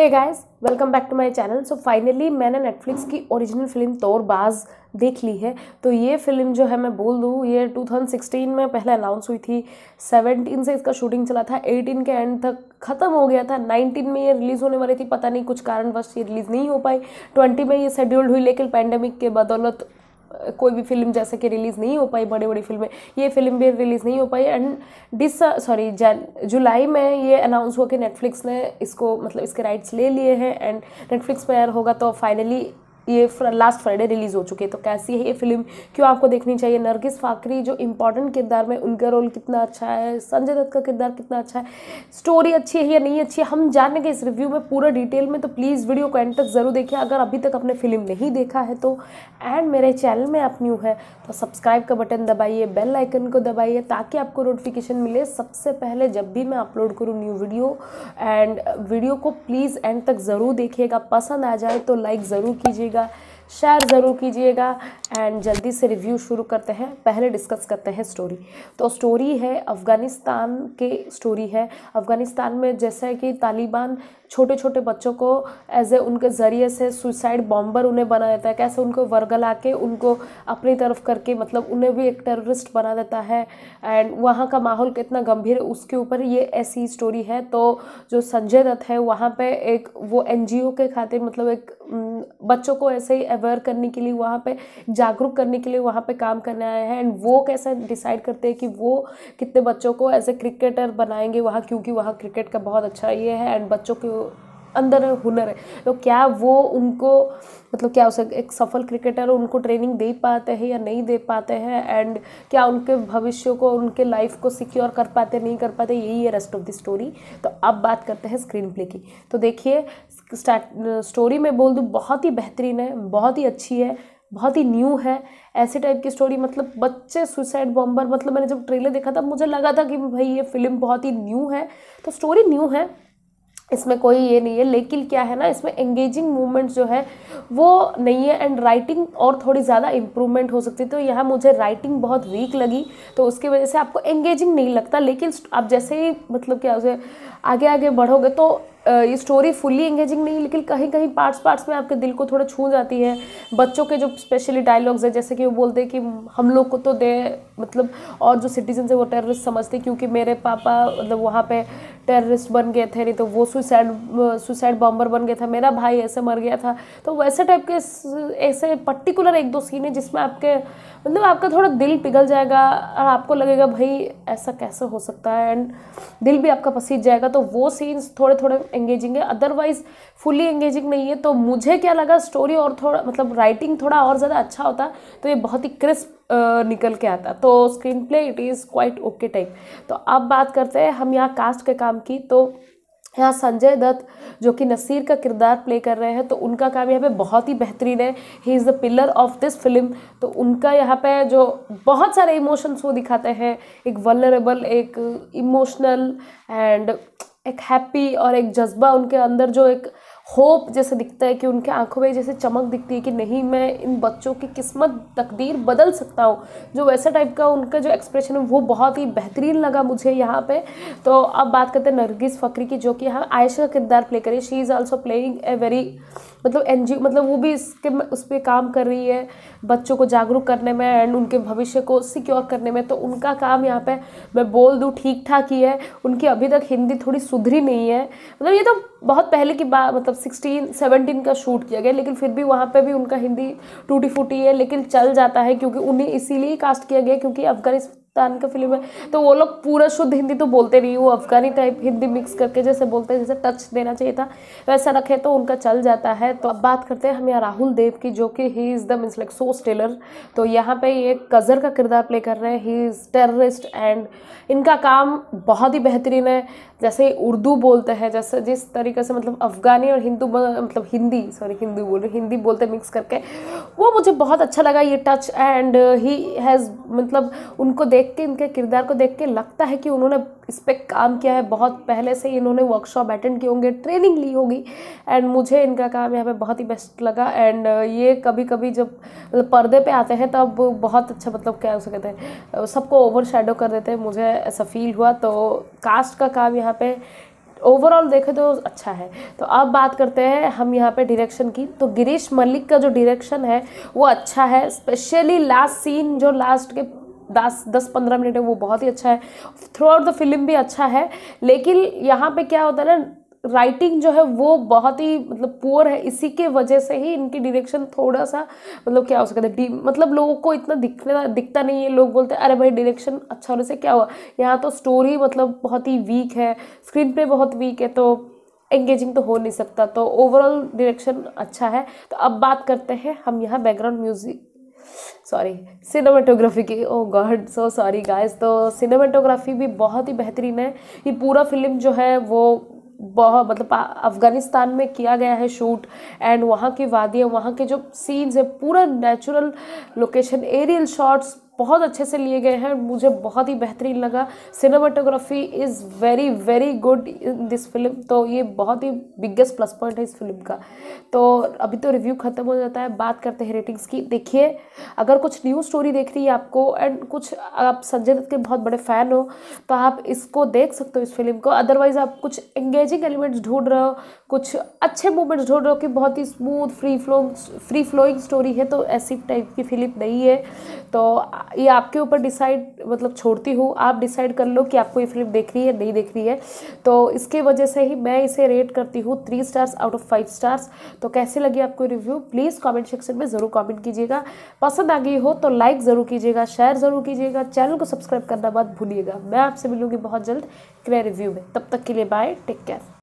hey guys welcome back to my channel so finally मैंने Netflix की original film Torbaaz देख ली है तो ये फिल्म जो है मैं बोल दूँ ये 2016 में पहले अनाउंस हुई थी 17 से इसका शूटिंग चला था 18 के एंड तक ख़त्म हो गया था 19 में ये रिलीज़ होने वाली थी पता नहीं कुछ कारणवश ये रिलीज़ नहीं हो पाई 20 में ये शेड्यूल्ड हुई लेकिन पैंडमिक के बदौलत कोई भी फिल्म जैसे कि रिलीज़ नहीं हो पाई बड़ी बड़ी फिल्में ये फिल्म भी रिलीज़ नहीं हो पाई एंड डिस सॉरी जन जुलाई में ये अनाउंस हुआ कि नेटफ्लिक्स ने इसको मतलब इसके राइट्स ले लिए हैं एंड नेटफ्लिक्स पर होगा तो फाइनली ये लास्ट फ्राइडे रिलीज़ हो चुके हैं तो कैसी है ये फिल्म क्यों आपको देखनी चाहिए नरगिस फाकरी जो इंपॉर्टेंट किरदार में उनका रोल कितना अच्छा है संजय दत्त का किरदार कितना अच्छा है स्टोरी अच्छी है या नहीं अच्छी है हम जानेंगे इस रिव्यू में पूरा डिटेल में तो प्लीज़ वीडियो को एंड तक ज़रूर देखिए अगर अभी तक आपने फिल्म नहीं देखा है तो एंड मेरे चैनल में आप न्यू है तो सब्सक्राइब का बटन दबाइए बेल आइकन को दबाइए ताकि आपको नोटिफिकेशन मिले सबसे पहले जब भी मैं अपलोड करूँ न्यू वीडियो एंड वीडियो को प्लीज़ एंड तक ज़रूर देखिएगा पसंद आ जाए तो लाइक ज़रूर कीजिएगा कीजिएगा शेयर ज़रूर कीजिएगा एंड जल्दी से रिव्यू शुरू करते हैं पहले डिस्कस करते हैं स्टोरी तो स्टोरी है अफ़गानिस्तान के स्टोरी है अफ़गानिस्तान में जैसा कि तालिबान छोटे छोटे बच्चों को एज ए उनके ज़रिए से सुसाइड बॉम्बर उन्हें बना देता है कैसे उनको वर्गला के उनको अपनी तरफ करके मतलब उन्हें भी एक टेररिस्ट बना देता है एंड वहाँ का माहौल कितना गंभीर है उसके ऊपर ये ऐसी स्टोरी है तो जो संजय दत्त है वहाँ पर एक वो एन के खातिर मतलब एक बच्चों को ऐसे ही अवेयर करने के लिए वहाँ पर जागरूक करने के लिए वहाँ पर काम करने आए हैं एंड वो कैसे डिसाइड करते हैं कि वो कितने बच्चों को एज़ ए क्रिकेटर बनाएंगे वहाँ क्योंकि वहाँ क्रिकेट का बहुत अच्छा ये है एंड बच्चों के अंदर हुनर है तो क्या वो उनको मतलब क्या उसे एक सफल क्रिकेटर उनको ट्रेनिंग दे पाते हैं या नहीं दे पाते हैं एंड क्या उनके भविष्य को उनके लाइफ को सिक्योर कर पाते नहीं कर पाते यही है रेस्ट ऑफ द स्टोरी तो अब बात करते हैं स्क्रीन प्ले की तो देखिए स्टोरी में बोल दूँ बहुत ही बेहतरीन है बहुत ही अच्छी है बहुत ही न्यू है ऐसे टाइप की स्टोरी मतलब बच्चे सुसाइड बॉम्बर मतलब मैंने जब ट्रेलर देखा था मुझे लगा था कि भाई ये फिल्म बहुत ही न्यू है तो स्टोरी न्यू है इसमें कोई ये नहीं है लेकिन क्या है ना इसमें एंगेजिंग मूवमेंट्स जो है वो नहीं है एंड राइटिंग और थोड़ी ज़्यादा इम्प्रूवमेंट हो सकती है तो यहाँ मुझे राइटिंग बहुत वीक लगी तो उसकी वजह से आपको एंगेजिंग नहीं लगता लेकिन आप जैसे ही मतलब क्या उसे आगे आगे बढ़ोगे तो ये स्टोरी फुल्ली एंगेजिंग नहीं लेकिन कहीं कहीं पार्ट्स पार्ट्स में आपके दिल को थोड़ा छू जाती है बच्चों के जो स्पेशली डायलॉग्स हैं जैसे कि वो बोलते हैं कि हम लोग को तो दे मतलब और जो सिटीजन है वो टेररिस्ट समझते क्योंकि मेरे पापा मतलब वहाँ पे टेररिस्ट बन गए थे नहीं तो वो सुसाइड सुसाइड बॉम्बर बन गया था मेरा भाई ऐसे मर गया था तो वैसे टाइप के ऐसे पर्टिकुलर एक दो सीन है जिसमें आपके मतलब आपका थोड़ा दिल पिघल जाएगा और आपको लगेगा भाई ऐसा कैसे हो सकता है एंड दिल भी आपका पसीज जाएगा तो वो सीन्स थोड़े थोड़े एंगेजिंग है अदरवाइज फुली एंगेजिंग नहीं है तो मुझे क्या लगा स्टोरी और थोड़ा मतलब राइटिंग थोड़ा और ज़्यादा अच्छा होता तो ये बहुत ही क्रिस्प निकल के आता तो screenplay it is quite okay type तो अब बात करते हैं हम यहाँ कास्ट के काम की तो यहाँ संजय दत्त जो कि नसीर का किरदार प्ले कर रहे हैं तो उनका काम यहाँ पे बहुत ही बेहतरीन है he is the pillar of this film तो उनका यहाँ पे जो बहुत सारे इमोशंस वो दिखाते हैं एक वलरेबल एक इमोशनल एंड एक हैप्पी और एक जज्बा उनके अंदर जो एक होप जैसे दिखता है कि उनके आंखों में जैसे चमक दिखती है कि नहीं मैं इन बच्चों की किस्मत तकदीर बदल सकता हूँ जो वैसे टाइप का उनका जो एक्सप्रेशन है वो बहुत ही बेहतरीन लगा मुझे यहाँ पे तो अब बात करते हैं नरगिस फ़करी की जो कि यहाँ आयशा का किरदार प्ले करी she is also playing a very मतलब एन मतलब वो भी इसके उस पर काम कर रही है बच्चों को जागरूक करने में एंड उनके भविष्य को सिक्योर करने में तो उनका काम यहाँ पे मैं बोल दूँ ठीक ठाक ही है उनकी अभी तक हिंदी थोड़ी सुधरी नहीं है मतलब ये तो बहुत पहले की बात मतलब सिक्सटीन सेवनटीन का शूट किया गया लेकिन फिर भी वहाँ पर भी उनका हिंदी टूटी फूटी है लेकिन चल जाता है क्योंकि उन्हें इसीलिए कास्ट किया गया क्योंकि अफगानिस्तान पाकिस्तान का फिल्म है तो वो लोग पूरा शुद्ध हिंदी तो बोलते नहीं वो अफगानी टाइप हिंदी मिक्स करके जैसे बोलते हैं जैसे टच देना चाहिए था वैसा रखे तो उनका चल जाता है तो अब बात करते हैं हम यहाँ राहुल देव की जो कि he is the means like सोस टेलर तो यहाँ पर ये कज़र का किरदार प्ले कर रहे हैं ही इज़ टेररिस्ट एंड इनका काम बहुत ही बेहतरीन है जैसे उर्दू बोलते हैं जैसे जिस तरीके से मतलब अफ़गानी और हिंदू मतलब हिंदी सॉरी हिंदी बोल रही हिंदी बोलते मिक्स करके वो मुझे बहुत अच्छा लगा ये टच एंड ही हैज़ मतलब उनको दे देख के इनके किरदार को देख के लगता है कि उन्होंने इस पर काम किया है बहुत पहले से इन्होंने वर्कशॉप अटेंड किए होंगे ट्रेनिंग ली होगी एंड मुझे इनका काम यहाँ पे बहुत ही बेस्ट लगा एंड ये कभी कभी जब मतलब पर्दे पे आते हैं तब बहुत अच्छा मतलब क्या हो सकते हैं सबको ओवर शेडो कर देते हैं मुझे ऐसा फील हुआ तो कास्ट का काम यहाँ पर ओवरऑल देखें तो अच्छा है तो अब बात करते हैं हम यहाँ पे डायरेक्शन की तो गिरीश मलिक का जो डायरेक्शन है वो अच्छा है स्पेशली लास्ट सीन जो लास्ट के दस दस पंद्रह मिनट है वो बहुत ही अच्छा है थ्रू आउट द फिल्म भी अच्छा है लेकिन यहाँ पे क्या होता है ना राइटिंग जो है वो बहुत ही मतलब पुअर है इसी के वजह से ही इनकी डायरेक्शन थोड़ा सा मतलब क्या हो सकता है मतलब लोगों को इतना दिखने दिखता नहीं है लोग बोलते हैं अरे भाई डायरेक्शन अच्छा होने से क्या हुआ यहाँ तो स्टोरी मतलब बहुत ही वीक है स्क्रीन प्ले बहुत वीक है तो एंगेजिंग तो हो नहीं सकता तो ओवरऑल डायरेक्शन अच्छा है तो अब बात करते हैं हम यहाँ बैकग्राउंड म्यूज़िक सॉरी सिनेमाटोग्राफी की oh God so sorry guys तो सिनेमाटोग्राफी भी बहुत ही बेहतरीन है ये पूरा फिल्म जो है वो बहुत मतलब अफ़गानिस्तान में किया गया है शूट एंड वहाँ की वादियाँ वहाँ के जो सीन्स है पूरा नेचुरल लोकेशन एरियल शॉट्स बहुत अच्छे से लिए गए हैं मुझे बहुत ही बेहतरीन लगा cinematography is very very good in this film तो ये बहुत ही बिगेस्ट प्लस पॉइंट है इस फिल्म का तो अभी तो रिव्यू ख़त्म हो जाता है बात करते हैं रेटिंग्स की देखिए अगर कुछ न्यू स्टोरी देख रही है आपको एंड कुछ आप संजय दत्त के बहुत बड़े फ़ैन हो तो आप इसको देख सकते हो इस फिल्म को अदरवाइज़ आप कुछ एंगेजिंग एलिमेंट्स ढूंढ रहे हो कुछ अच्छे मोमेंट्स ढूंढ रहे हो कि बहुत ही smooth free flow free flowing story है तो ऐसी टाइप की फिल्म नहीं है तो ये आपके ऊपर डिसाइड मतलब छोड़ती हूँ आप डिसाइड कर लो कि आपको ये फिल्म देख रही है नहीं देख रही है तो इसके वजह से ही मैं इसे रेट करती हूँ three stars out of five stars तो कैसे लगी आपको रिव्यू प्लीज़ कमेंट सेक्शन में ज़रूर कमेंट कीजिएगा पसंद आ गई हो तो लाइक ज़रूर कीजिएगा शेयर ज़रूर कीजिएगा चैनल को सब्सक्राइब करना मत भूलिएगा मैं आपसे मिलूँगी बहुत जल्द क्रे रिव्यू में तब तक के लिए बाय टेक केयर